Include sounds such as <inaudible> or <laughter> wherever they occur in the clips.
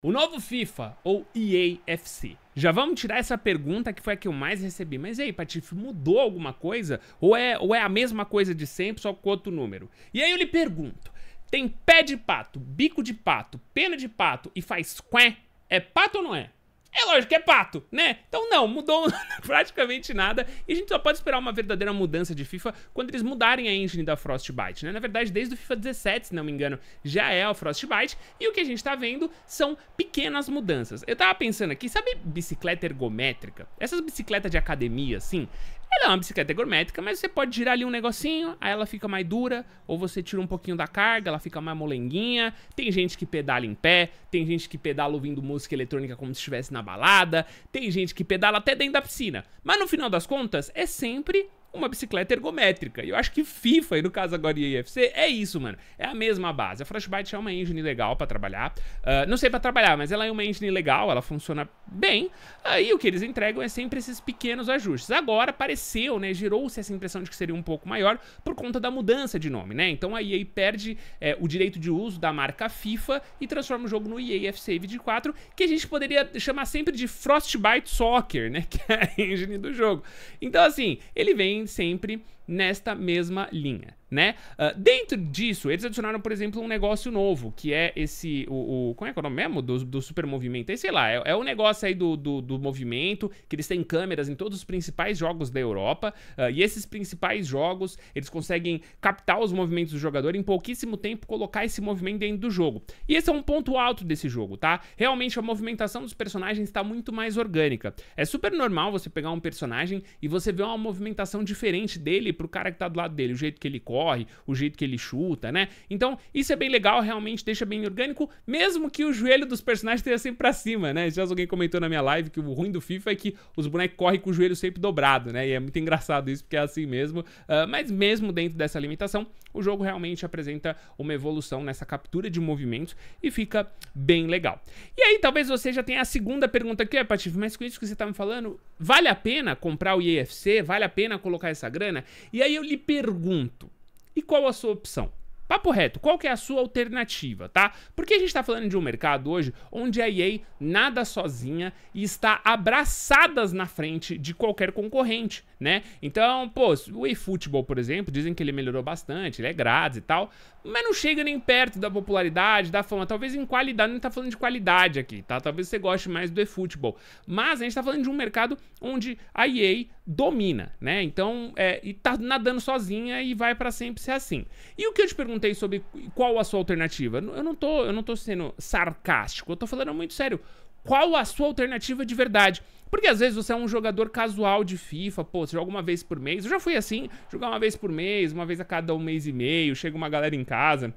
O novo FIFA ou EAFC? Já vamos tirar essa pergunta que foi a que eu mais recebi. Mas e aí, Patife, mudou alguma coisa? Ou é, ou é a mesma coisa de sempre, só com outro número? E aí eu lhe pergunto: tem pé de pato, bico de pato, pena de pato e faz quê? É pato ou não é? É lógico, é pato, né? Então não, mudou <laughs> praticamente nada. E a gente só pode esperar uma verdadeira mudança de FIFA quando eles mudarem a engine da Frostbite, né? Na verdade, desde o FIFA 17, se não me engano, já é a Frostbite. E o que a gente tá vendo são pequenas mudanças. Eu tava pensando aqui, sabe bicicleta ergométrica? Essas bicicletas de academia, assim, ela é uma bicicleta ergométrica, mas você pode girar ali um negocinho, aí ela fica mais dura, ou você tira um pouquinho da carga, ela fica mais molenguinha. Tem gente que pedala em pé, tem gente que pedala ouvindo música eletrônica como se estivesse na balada, tem gente que pedala até dentro da piscina. Mas no final das contas, é sempre uma bicicleta ergométrica. E eu acho que FIFA, e no caso agora IFC, é isso, mano. É a mesma base. A Frostbite é uma engine legal para trabalhar. Uh, não sei para trabalhar, mas ela é uma engine legal, ela funciona bem. Aí uh, o que eles entregam é sempre esses pequenos ajustes. Agora pareceu, né, gerou-se essa impressão de que seria um pouco maior por conta da mudança de nome, né? Então a EA perde é, o direito de uso da marca FIFA e transforma o jogo no EA FC 24, que a gente poderia chamar sempre de Frostbite Soccer, né? <laughs> Que é a engine do jogo. Então, assim, ele vem tem sempre nesta mesma linha, né? Uh, dentro disso, eles adicionaram, por exemplo, um negócio novo, que é esse, o, o como é que é o nome mesmo? Do, do super movimento, é, sei lá, é, é o negócio aí do, do, do, movimento, que eles têm câmeras em todos os principais jogos da Europa, uh, e esses principais jogos, eles conseguem captar os movimentos do jogador em pouquíssimo tempo, colocar esse movimento dentro do jogo. E esse é um ponto alto desse jogo, tá? Realmente a movimentação dos personagens está muito mais orgânica. É super normal você pegar um personagem e você ver uma movimentação diferente dele pro cara que tá do lado dele, o jeito que ele corre, o jeito que ele chuta, né? Então, isso é bem legal, realmente deixa bem orgânico, mesmo que o joelho dos personagens esteja sempre pra cima, né? Já alguém comentou na minha live que o ruim do FIFA é que os bonecos correm com o joelho sempre dobrado, né? E é muito engraçado isso, porque é assim mesmo. Uh, mas mesmo dentro dessa limitação, o jogo realmente apresenta uma evolução nessa captura de movimentos e fica bem legal. E aí, talvez você já tenha a segunda pergunta aqui, é, Patife, mas com isso que você tá me falando, vale a pena comprar o IFC? Vale a pena colocar essa grana? E aí eu lhe pergunto: e qual a sua opção? Papo reto, qual que é a sua alternativa, tá? Porque a gente tá falando de um mercado hoje onde a EA nada sozinha e está abraçadas na frente de qualquer concorrente, né? Então, pô, o eFootball, por exemplo, dizem que ele melhorou bastante, ele é grátis e tal, mas não chega nem perto da popularidade, da fama. Talvez em qualidade, não tá falando de qualidade aqui, tá? Talvez você goste mais do eFootball. Mas a gente tá falando de um mercado onde a EA domina, né? Então, é, e tá nadando sozinha e vai para sempre ser assim. E o que eu te perguntei sobre qual a sua alternativa? Eu não tô, eu não tô sendo sarcástico, eu tô falando muito sério. Qual a sua alternativa de verdade? Porque às vezes você é um jogador casual de FIFA, pô, você joga uma vez por mês. Eu já fui assim, jogar uma vez por mês, uma vez a cada um mês e meio, chega uma galera em casa.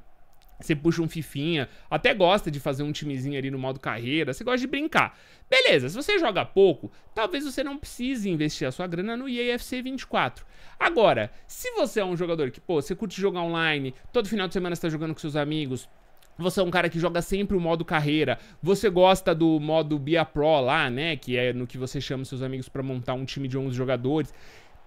Você puxa um fifinha, até gosta de fazer um timezinho ali no modo carreira, você gosta de brincar. Beleza, se você joga pouco, talvez você não precise investir a sua grana no EAFC 24. Agora, se você é um jogador que, pô, você curte jogar online, todo final de semana você tá jogando com seus amigos, você é um cara que joga sempre o modo carreira, você gosta do modo Bia Pro lá, né, que é no que você chama seus amigos para montar um time de 11 jogadores.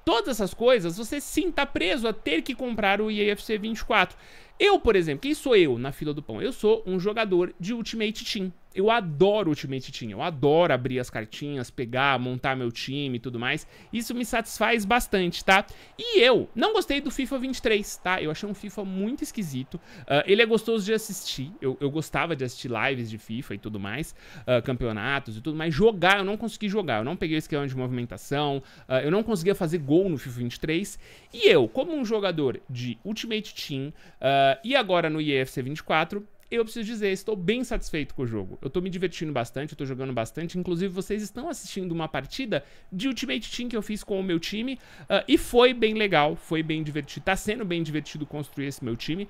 Todas essas coisas, você sim tá preso a ter que comprar o EAFC 24. Eu, por exemplo, quem sou eu na fila do pão? Eu sou um jogador de Ultimate Team. Eu adoro Ultimate Team, eu adoro abrir as cartinhas, pegar, montar meu time e tudo mais. Isso me satisfaz bastante, tá? E eu não gostei do FIFA 23, tá? Eu achei um FIFA muito esquisito. Uh, ele é gostoso de assistir, eu, eu, gostava de assistir lives de FIFA e tudo mais, uh, campeonatos e tudo mais. Jogar, eu não consegui jogar, eu não peguei o esquema de movimentação, uh, eu não conseguia fazer gol no FIFA 23. E eu, como um jogador de Ultimate Team, uh, e agora no IEFC 24, eu preciso dizer, estou bem satisfeito com o jogo. Eu estou me divertindo bastante, estou jogando bastante. Inclusive, vocês estão assistindo uma partida de Ultimate Team que eu fiz com o meu time. Uh, e foi bem legal, foi bem divertido. Está sendo bem divertido construir esse meu time.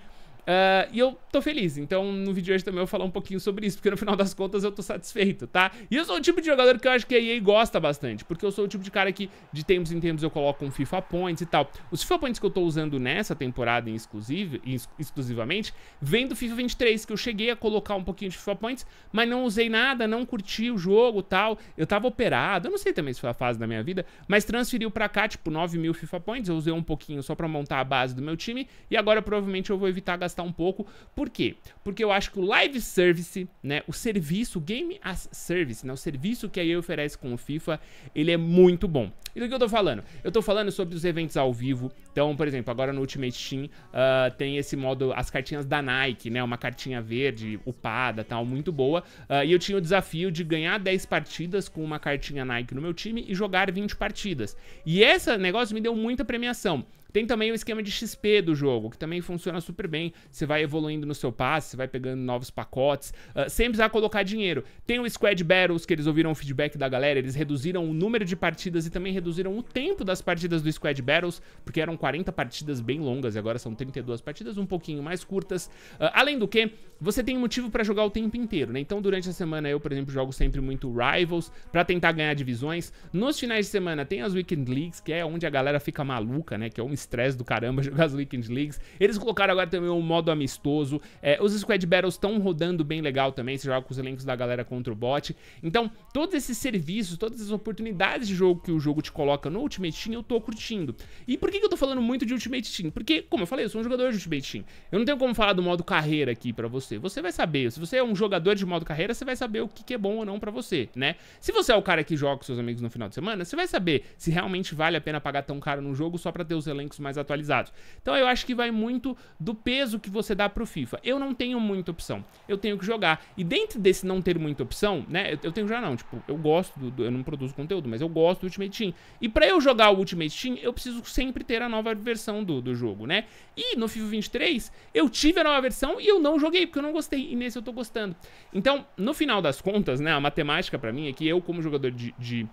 Uh, e eu tô feliz, então no vídeo de hoje também eu vou falar um pouquinho sobre isso, porque no final das contas eu tô satisfeito, tá? E eu sou o tipo de jogador que eu acho que a EA gosta bastante, porque eu sou o tipo de cara que de tempos em tempos eu coloco um FIFA Points e tal. Os FIFA Points que eu tô usando nessa temporada em exclusivo, em, exclusivamente vem do FIFA 23, que eu cheguei a colocar um pouquinho de FIFA Points, mas não usei nada, não curti o jogo tal. Eu tava operado, eu não sei também se foi a fase da minha vida, mas transferiu pra cá, tipo, 9 mil FIFA Points, eu usei um pouquinho só pra montar a base do meu time, e agora provavelmente eu vou evitar gastar um pouco. Por quê? Porque eu acho que o live service, né, o serviço, o game as service, né, o serviço que a EA oferece com o FIFA, ele é muito bom. E do que eu tô falando? Eu tô falando sobre os eventos ao vivo. Então, por exemplo, agora no Ultimate Team uh, tem esse modo, as cartinhas da Nike, né, uma cartinha verde, upada, tal, muito boa. Uh, e eu tinha o desafio de ganhar 10 partidas com uma cartinha Nike no meu time e jogar 20 partidas. E esse negócio me deu muita premiação. Tem também o esquema de XP do jogo, que também funciona super bem. Você vai evoluindo no seu passe, você vai pegando novos pacotes, uh, sem precisar colocar dinheiro. Tem o Squad Battles, que eles ouviram o feedback da galera, eles reduziram o número de partidas e também reduziram o tempo das partidas do Squad Battles, porque eram 40 partidas bem longas e agora são 32 partidas um pouquinho mais curtas. Uh, além do que, você tem motivo para jogar o tempo inteiro, né? Então, durante a semana, eu, por exemplo, jogo sempre muito Rivals para tentar ganhar divisões. Nos finais de semana, tem as Weekend Leagues, que é onde a galera fica maluca, né? Que é um estresse do caramba <laughs> jogar as Weekend Leagues. Eles colocaram agora também um modo amistoso. É, os Squad Battles estão rodando bem legal também. Você joga com os elencos da galera contra o bot. Então, todos esses serviços, todas as oportunidades de jogo que o jogo te coloca no Ultimate Team, eu tô curtindo. E por que, que eu tô falando muito de Ultimate Team? Porque, como eu falei, eu sou um jogador de Ultimate Team. Eu não tenho como falar do modo carreira aqui para você. Você vai saber. Se você é um jogador de modo carreira, você vai saber o que, que é bom ou não para você, né? Se você é o cara que joga com seus amigos no final de semana, você vai saber se realmente vale a pena pagar tão caro no jogo só para ter os elencos mais atualizados. Então eu acho que vai muito do peso que você dá pro FIFA. Eu não tenho muita opção. Eu tenho que jogar. E dentro desse não ter muita opção, né? Eu, tenho já não. Tipo, eu gosto do, do, Eu não produzo conteúdo, mas eu gosto do Ultimate Team. E pra eu jogar o Ultimate Team, eu preciso sempre ter a nova versão do, do jogo, né? E no FIFA 23, eu tive a nova versão e eu não joguei, porque eu não gostei. E nesse eu tô gostando. Então, no final das contas, né? A matemática para mim é que eu, como jogador de, de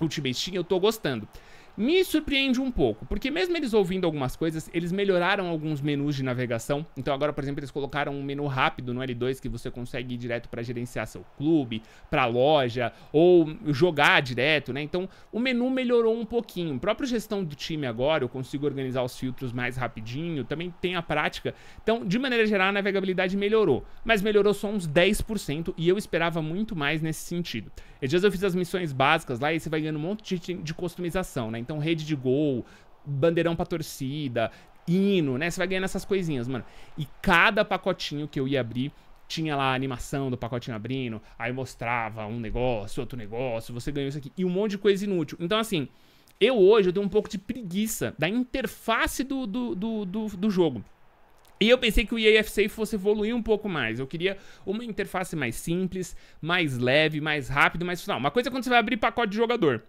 Ultimate Team, eu tô gostando me surpreende um pouco, porque mesmo eles ouvindo algumas coisas, eles melhoraram alguns menus de navegação. Então agora, por exemplo, eles colocaram um menu rápido no L2 que você consegue ir direto para gerenciar seu clube, para loja ou jogar direto, né? Então o menu melhorou um pouquinho. A própria gestão do time agora, eu consigo organizar os filtros mais rapidinho, também tem a prática. Então, de maneira geral, a navegabilidade melhorou, mas melhorou só uns 10% e eu esperava muito mais nesse sentido. Esses dias eu fiz as missões básicas lá e você vai ganhando um monte de, de customização, né? Então, rede de gol, bandeirão pra torcida, hino, né? Você vai ganhando essas coisinhas, mano. E cada pacotinho que eu ia abrir tinha lá a animação do pacotinho abrindo, aí mostrava um negócio, outro negócio, você ganhou isso aqui, e um monte de coisa inútil. Então, assim, eu hoje eu tenho um pouco de preguiça da interface do, do, do, do, do jogo. E eu pensei que o EA fosse evoluir um pouco mais. Eu queria uma interface mais simples, mais leve, mais rápido, mais final. Uma coisa é quando você vai abrir pacote de jogador.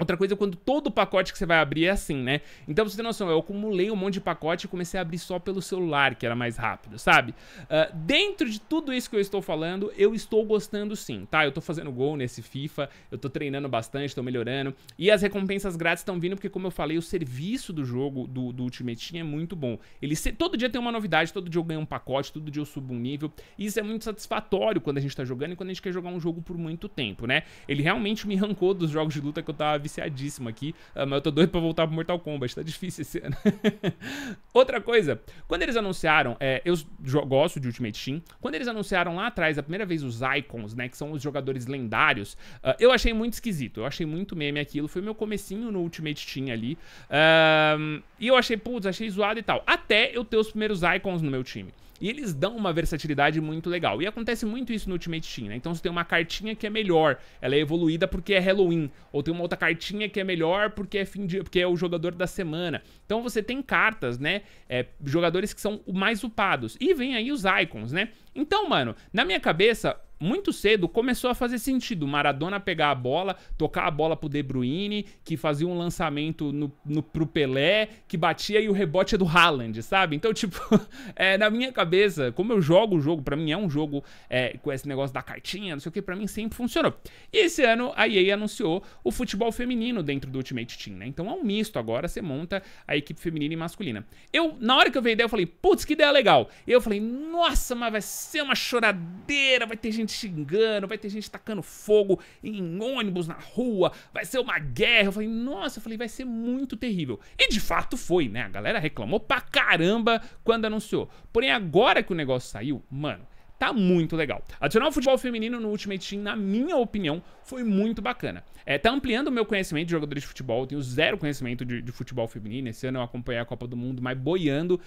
Outra coisa é quando todo pacote que você vai abrir é assim, né? Então, pra você ter noção, eu acumulei um monte de pacote e comecei a abrir só pelo celular, que era mais rápido, sabe? Uh, dentro de tudo isso que eu estou falando, eu estou gostando sim, tá? Eu tô fazendo gol nesse FIFA, eu tô treinando bastante, tô melhorando. E as recompensas grátis estão vindo, porque, como eu falei, o serviço do jogo, do, do Ultimate Team, é muito bom. Ele se... Todo dia tem uma novidade, todo dia eu ganho um pacote, todo dia eu subo um nível. E isso é muito satisfatório quando a gente tá jogando e quando a gente quer jogar um jogo por muito tempo, né? Ele realmente me arrancou dos jogos de luta que eu tava viciadíssimo aqui, ah, mas eu tô doido pra voltar pro Mortal Kombat, tá difícil esse ano. <laughs> Outra coisa, quando eles anunciaram, é, eu gosto de Ultimate Team, quando eles anunciaram lá atrás, a primeira vez os Icons, né, que são os jogadores lendários, uh, eu achei muito esquisito, eu achei muito meme aquilo, foi meu comecinho no Ultimate Team ali, uh, e eu achei, putz, achei zoado e tal, até eu ter os primeiros Icons no meu time. E eles dão uma versatilidade muito legal. E acontece muito isso no Ultimate Team, né? Então você tem uma cartinha que é melhor, ela é evoluída porque é Halloween. Ou tem uma outra cartinha que é melhor porque é fim de, porque é o jogador da semana. Então você tem cartas, né? É, jogadores que são mais upados. E vem aí os icons, né? Então, mano, na minha cabeça, muito cedo começou a fazer sentido Maradona pegar a bola, tocar a bola pro De Bruyne, que fazia um lançamento no, no, pro Pelé, que batia e o rebote é do Haaland, sabe? Então, <laughs> tipo, é, na minha cabeça, como eu jogo o jogo, para mim é um jogo é, com esse negócio da cartinha, não sei o que, para mim sempre funcionou. E esse ano a EA anunciou o futebol feminino dentro do Ultimate Team, né? Então é um misto agora, você monta a equipe feminina e masculina. Eu, na hora que eu vi a ideia, eu falei, putz, que ideia legal. E eu falei, nossa, mas vai ser uma choradeira, vai ter gente gente xingando, vai ter gente tacando fogo em ônibus na rua, vai ser uma guerra. Eu falei, nossa, eu falei, vai ser muito terrível. E de fato foi, né? A galera reclamou pra caramba quando anunciou. Porém, agora que o negócio saiu, mano, tá muito legal. Adicionar o futebol feminino no Ultimate Team, na minha opinião, foi muito bacana. É, tá ampliando o meu conhecimento de jogadores de futebol, eu tenho zero conhecimento de, de, futebol feminino, esse ano eu acompanhei a Copa do Mundo, mas boiando, uh,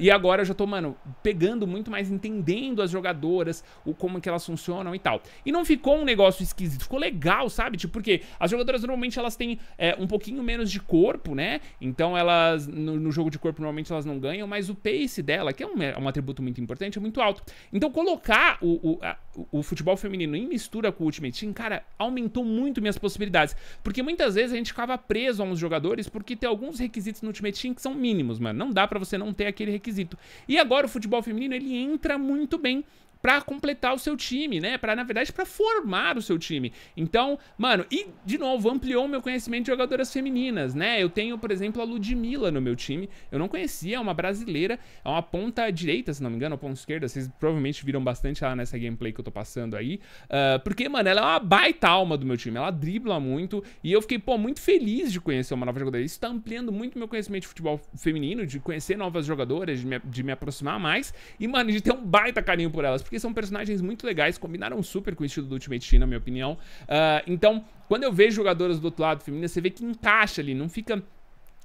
e agora eu já tô, mano, pegando muito mais, entendendo as jogadoras, o como que elas funcionam e tal. E não ficou um negócio esquisito, ficou legal, sabe? Tipo, porque as jogadoras normalmente elas têm é, um pouquinho menos de corpo, né? Então elas, no, no, jogo de corpo normalmente elas não ganham, mas o pace dela, que é um, é um atributo muito importante, é muito alto. Então colocou colocar o, o, a, o futebol feminino em mistura com o Ultimate Team, cara, aumentou muito minhas possibilidades. Porque muitas vezes a gente ficava preso a uns jogadores porque tem alguns requisitos no Ultimate Team que são mínimos, mano. Não dá para você não ter aquele requisito. E agora o futebol feminino, ele entra muito bem para completar o seu time, né? Para na verdade para formar o seu time. Então, mano, e de novo ampliou meu conhecimento de jogadoras femininas, né? Eu tenho, por exemplo, a Ludmilla no meu time. Eu não conhecia, é uma brasileira, é uma ponta direita, se não me engano, ou ponta esquerda. Vocês provavelmente viram bastante ela nessa gameplay que eu tô passando aí, uh, porque mano, ela é uma baita alma do meu time. Ela dribla muito e eu fiquei pô muito feliz de conhecer uma nova jogadora. Isso tá ampliando muito meu conhecimento de futebol feminino, de conhecer novas jogadoras, de me, de me aproximar mais e mano de ter um baita carinho por elas porque são personagens muito legais, combinaram super com o estilo do Ultimate Team, na minha opinião. Uh, então, quando eu vejo jogadoras do outro lado femininas, você vê que encaixa ali, não fica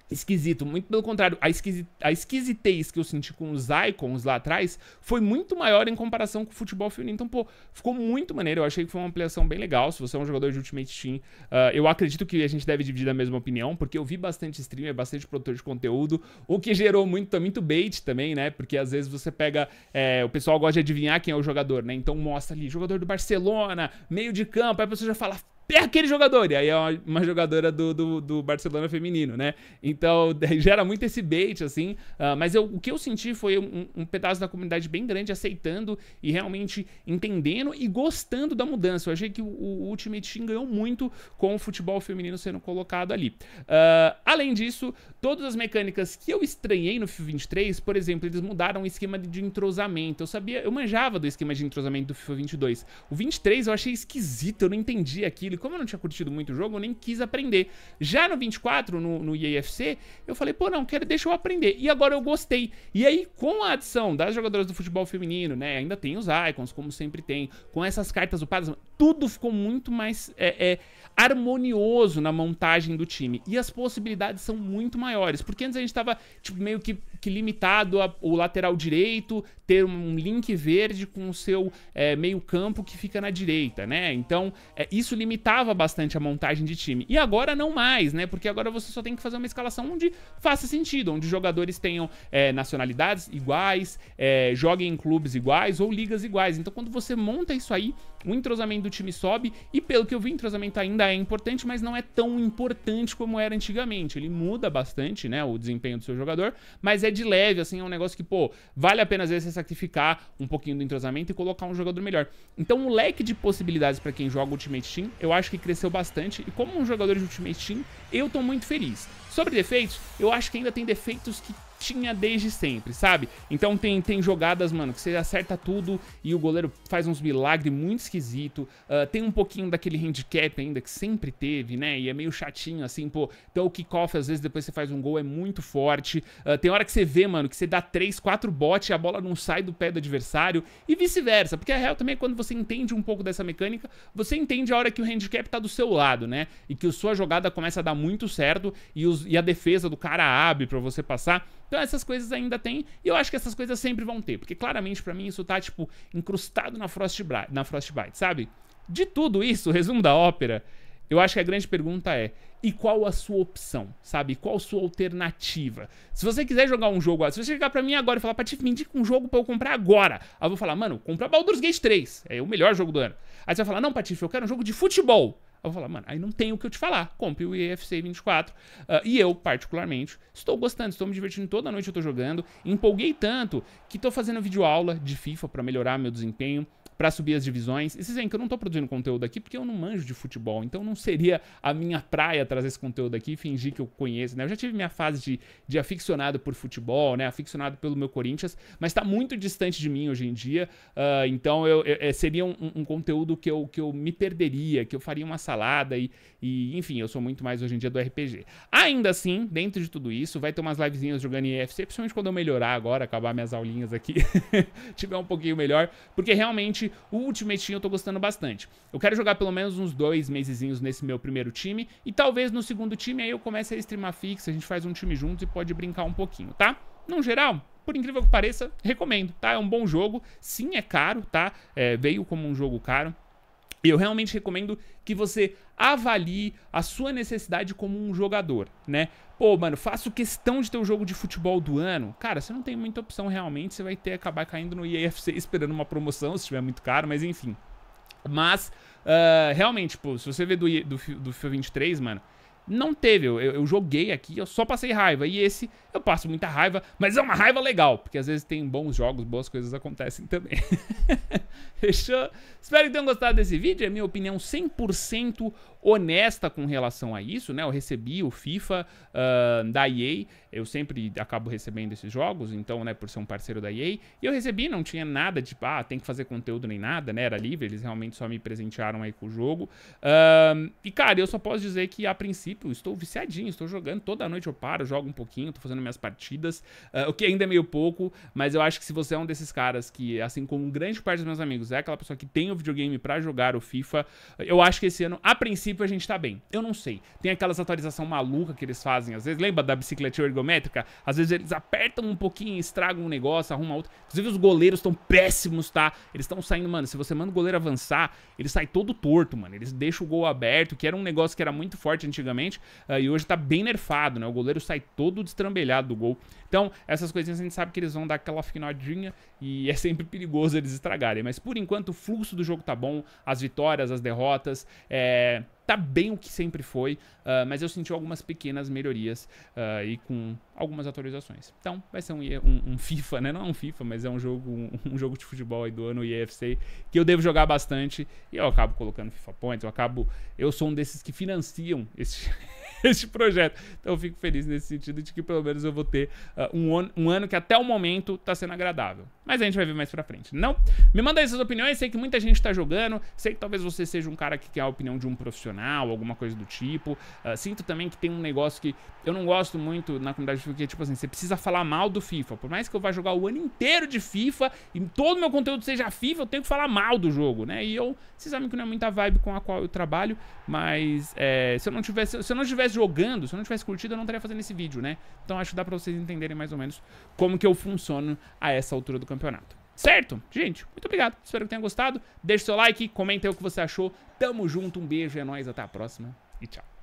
esquisito. Muito pelo contrário, a, esquisi a esquisitez que eu senti com os icons lá atrás foi muito maior em comparação com o futebol feminino. Então, pô, ficou muito maneiro. Eu achei que foi uma ampliação bem legal. Se você é um jogador de Ultimate Team, uh, eu acredito que a gente deve dividir a mesma opinião, porque eu vi bastante streamer, bastante produtor de conteúdo, o que gerou muito, muito bait também, né? Porque às vezes você pega. É, o pessoal gosta de adivinhar quem é o jogador, né? Então mostra ali, jogador do Barcelona, meio de campo, aí a pessoa já fala é aquele jogador. E aí é uma, uma jogadora do, do, do, Barcelona feminino, né? Então <laughs> gera muito esse bait, assim. Uh, mas eu, o que eu senti foi um, um, pedaço da comunidade bem grande aceitando e realmente entendendo e gostando da mudança. Eu achei que o, o Ultimate Team ganhou muito com o futebol feminino sendo colocado ali. Uh, além disso, todas as mecânicas que eu estranhei no FIFA 23, por exemplo, eles mudaram o esquema de entrosamento. Eu sabia, eu manjava do esquema de entrosamento do FIFA 22. O 23 eu achei esquisito, eu não entendi aquilo e como eu não tinha curtido muito o jogo, eu nem quis aprender. Já no 24, no, no eu falei, pô, não, quero, deixa eu aprender. E agora eu gostei. E aí, com a adição das jogadoras do futebol feminino, né, ainda tem os icons, como sempre tem, com essas cartas upadas, tudo ficou muito mais é, é, harmonioso na montagem do time. E as possibilidades são muito maiores. Porque antes a gente estava tipo, meio que, que limitado ao lateral direito, ter um link verde com o seu é, meio-campo que fica na direita, né? Então é, isso limitava bastante a montagem de time. E agora não mais, né? Porque agora você só tem que fazer uma escalação onde faça sentido, onde jogadores tenham é, nacionalidades iguais, é, joguem em clubes iguais ou ligas iguais. Então quando você monta isso aí, o entrosamento o time sobe e pelo que eu vi, entrosamento ainda é importante, mas não é tão importante como era antigamente. Ele muda bastante, né, o desempenho do seu jogador, mas é de leve, assim, é um negócio que, pô, vale a pena às vezes você sacrificar um pouquinho do entrosamento e colocar um jogador melhor. Então o leque de possibilidades para quem joga Ultimate Team, eu acho que cresceu bastante e como um jogador de Ultimate Team, eu tô muito feliz. Sobre defeitos, eu acho que ainda tem defeitos que tinha desde sempre, sabe? Então tem, tem jogadas, mano, que você acerta tudo e o goleiro faz uns milagres muito esquisito. Uh, tem um pouquinho daquele handicap ainda que sempre teve, né? E é meio chatinho, assim, pô. Então o kickoff, às vezes, depois você faz um gol, é muito forte. Uh, tem hora que você vê, mano, que você dá 3, 4 botes e a bola não sai do pé do adversário. E vice-versa, porque a real também é quando você entende um pouco dessa mecânica, você entende a hora que o handicap tá do seu lado, né? E que a sua jogada começa a dar muito certo e, os, e a defesa do cara abre para você passar. Então essas coisas ainda tem, e eu acho que essas coisas sempre vão ter, porque claramente para mim isso tá tipo incrustado na Frostbite, na Frostbite, sabe? De tudo isso, <laughs> resumo da ópera, eu acho que a grande pergunta é: e qual a sua opção, sabe? Qual a sua alternativa? Se você quiser jogar um jogo, se você chegar para mim agora e falar, Patife, me indica um jogo para eu comprar agora. Aí eu vou falar, mano, compra Baldur's Gate 3, é o melhor jogo do ano. Aí você vai falar, não, Patife, eu quero um jogo de futebol. Eu vou falar, mano, aí não tem o que eu te falar. Compre o EFC 24. Uh, e eu, particularmente, estou gostando, estou me divertindo toda noite eu estou jogando. Empolguei tanto que estou fazendo vídeo aula de FIFA para melhorar meu desempenho para subir as divisões. E vocês veem que eu não estou produzindo conteúdo aqui porque eu não manjo de futebol, então não seria a minha praia trazer esse conteúdo aqui e fingir que eu conheço, né? Eu já tive minha fase de, de aficionado por futebol, né? Aficionado pelo meu Corinthians, mas está muito distante de mim hoje em dia, uh, então eu, eu, é, seria um, um, conteúdo que eu, que eu me perderia, que eu faria uma salada e, e, enfim, eu sou muito mais hoje em dia do RPG. Ainda assim, dentro de tudo isso, vai ter umas livezinhas jogando EFC, principalmente quando eu melhorar agora, acabar minhas aulinhas aqui, <laughs> tiver um pouquinho melhor, porque realmente Ultimate. O Ultimate eu tô gostando bastante. Eu quero jogar pelo menos uns dois mesezinhos nesse meu primeiro time. E talvez no segundo time aí eu comece a streamar fixo, a gente faz um time juntos e pode brincar um pouquinho, tá? No geral, por incrível que pareça, recomendo, tá? É um bom jogo. Sim, é caro, tá? É, veio como um jogo caro eu realmente recomendo que você avalie a sua necessidade como um jogador, né? Pô, mano, faço questão de ter o jogo de futebol do ano. Cara, você não tem muita opção realmente, você vai ter acabar caindo no IFC <laughs> esperando uma promoção, se estiver muito caro, mas enfim. Mas, uh, realmente, pô, se você ver do, do, do FIFA 23, mano, não teve. Eu, eu, joguei aqui, eu só passei raiva. E esse eu passo muita raiva, mas é uma raiva legal, porque às vezes tem bons jogos, boas coisas acontecem também. <laughs> Fechou? Espero que tenham gostado desse vídeo. É minha opinião 100% honesta com relação a isso, né? Eu recebi o FIFA uh, da EA, eu sempre acabo recebendo esses jogos, então, né, por ser um parceiro da EA, e eu recebi, não tinha nada de, tipo, ah, tem que fazer conteúdo nem nada, né? Era livre, eles realmente só me presentearam aí com o jogo. Uh, e, cara, eu só posso dizer que, a princípio, estou viciadinho, estou jogando, toda noite eu paro, jogo um pouquinho, tô fazendo minhas partidas, uh, o que ainda é meio pouco, mas eu acho que se você é um desses caras que, assim como grande parte dos meus amigos, é aquela pessoa que tem o videogame para jogar o FIFA, eu acho que esse ano, a princípio, a gente tá bem. Eu não sei. Tem aquelas atualizações malucas que eles fazem, às vezes, lembra da bicicleta ergométrica? Às vezes eles apertam um pouquinho, estragam um negócio, arrumam outro. Inclusive os goleiros estão péssimos, tá? Eles estão saindo, mano, se você manda o goleiro avançar, ele sai todo torto, mano. Eles deixam o gol aberto, que era um negócio que era muito forte antigamente, uh, e hoje tá bem nerfado, né? O goleiro sai todo destrambelhado telhado do gol. Então, essas coisinhas a gente sabe que eles vão dar aquela finadinha e é sempre perigoso eles estragarem. Mas por enquanto, o fluxo do jogo tá bom, as vitórias, as derrotas, é, tá bem o que sempre foi, uh, mas eu senti algumas pequenas melhorias uh, e com algumas atualizações. Então, vai ser um, um, um, FIFA, né? Não é um FIFA, mas é um jogo, um, um jogo de futebol aí do ano, o IFC, que eu devo jogar bastante e eu acabo colocando FIFA Points, eu acabo. Eu sou um desses que financiam esse. <laughs> <laughs> este projeto. Então eu fico feliz nesse sentido de que pelo menos eu vou ter uh, um, um, ano que até o momento está sendo agradável. Mas a gente vai ver mais pra frente, não? Me manda aí suas opiniões, sei que muita gente está jogando, sei que talvez você seja um cara que quer a opinião de um profissional, alguma coisa do tipo. Uh, sinto também que tem um negócio que eu não gosto muito na comunidade FIFA, que é tipo assim, você precisa falar mal do FIFA. Por mais que eu vá jogar o ano inteiro de FIFA e todo meu conteúdo seja FIFA, eu tenho que falar mal do jogo, né? E eu, vocês sabem que não é muita vibe com a qual eu trabalho, mas é, se eu não tivesse, se eu não tivesse estivesse jogando, se eu não tivesse curtido, eu não estaria fazendo esse vídeo, né? Então acho que dá pra vocês entenderem mais ou menos como que eu funciono a essa altura do campeonato. Certo? Gente, muito obrigado. Espero que tenha gostado. Deixe seu like, comenta aí o que você achou. Tamo junto, um beijo, é nóis, até a próxima e tchau.